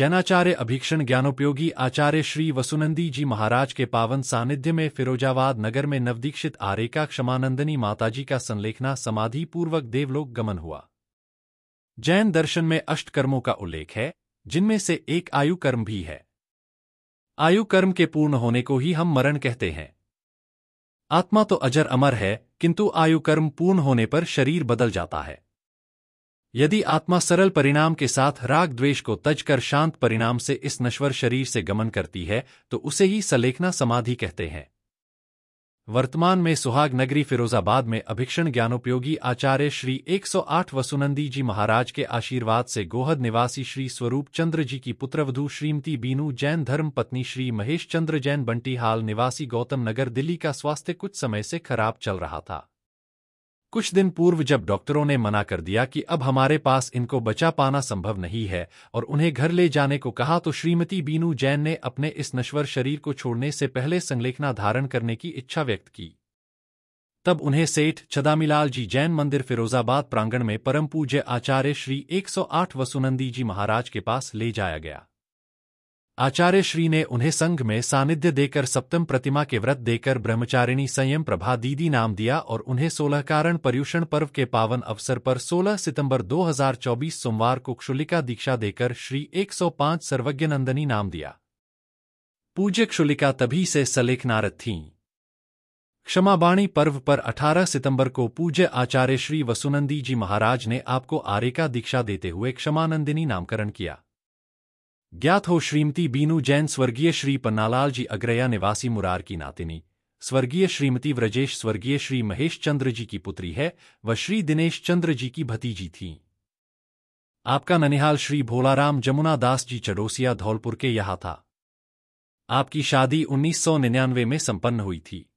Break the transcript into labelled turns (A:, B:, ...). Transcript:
A: जैनाचार्य अभीक्षण ज्ञानोपयोगी आचार्य श्री वसुनंदी जी महाराज के पावन सानिध्य में फिरोजाबाद नगर में नवदीक्षित आरेका क्षमानंदनी माताजी का संलेखना समाधि पूर्वक देवलोक गमन हुआ जैन दर्शन में अष्ट कर्मों का उल्लेख है जिनमें से एक आयु कर्म भी है आयु कर्म के पूर्ण होने को ही हम मरण कहते हैं आत्मा तो अजर अमर है किंतु आयु कर्म पूर्ण होने पर शरीर बदल जाता है यदि आत्मा सरल परिणाम के साथ राग द्वेष को तज कर शांत परिणाम से इस नश्वर शरीर से गमन करती है तो उसे ही सलेखना समाधि कहते हैं वर्तमान में सुहाग नगरी फिरोजाबाद में अभिक्षण ज्ञानोपयोगी आचार्य श्री 108 वसुनंदी जी महाराज के आशीर्वाद से गोहद निवासी श्री स्वरूप चंद्र जी की पुत्रवधु श्रीमती बीनू जैन धर्म पत्नी श्री महेश चंद्र जैन बंटी हाल निवासी गौतम नगर दिल्ली का स्वास्थ्य कुछ समय से खराब चल रहा था कुछ दिन पूर्व जब डॉक्टरों ने मना कर दिया कि अब हमारे पास इनको बचा पाना संभव नहीं है और उन्हें घर ले जाने को कहा तो श्रीमती बीनू जैन ने अपने इस नश्वर शरीर को छोड़ने से पहले संलेखना धारण करने की इच्छा व्यक्त की तब उन्हें सेठ छदामीलाल जी जैन मंदिर फिरोजाबाद प्रांगण में परम पूज्य आचार्य श्री 108 वसुनंदी जी महाराज के पास ले जाया गया आचार्य श्री ने उन्हें संघ में सानिध्य देकर सप्तम प्रतिमा के व्रत देकर ब्रह्मचारिणी संयम प्रभा दीदी नाम दिया और उन्हें सोलह कारण पर्यूषण पर्व के पावन अवसर पर 16 सितंबर 2024 सोमवार को क्षुलिका दीक्षा देकर श्री 105 सर्वज्ञनंदनी नाम दिया पूज्य क्षुलिका तभी से सलेखनारत थीं क्षमाबाणी पर्व पर 18 सितंबर को पूज्य आचार्य श्री वसुनंदी जी महाराज ने आपको आरेका दीक्षा देते हुए क्षमानंदिनी नामकरण किया ज्ञात हो श्रीमती बीनू जैन स्वर्गीय श्री पन्नालाल जी अग्रया निवासी मुरार की नातिनी स्वर्गीय श्रीमती व्रजेश स्वर्गीय श्री महेश चंद्र जी की पुत्री है व श्री दिनेश चंद्र जी की भतीजी थीं आपका ननिहाल श्री भोलाराम जमुना दास जी चडोसिया धौलपुर के यहां था आपकी शादी 1999 में संपन्न हुई थी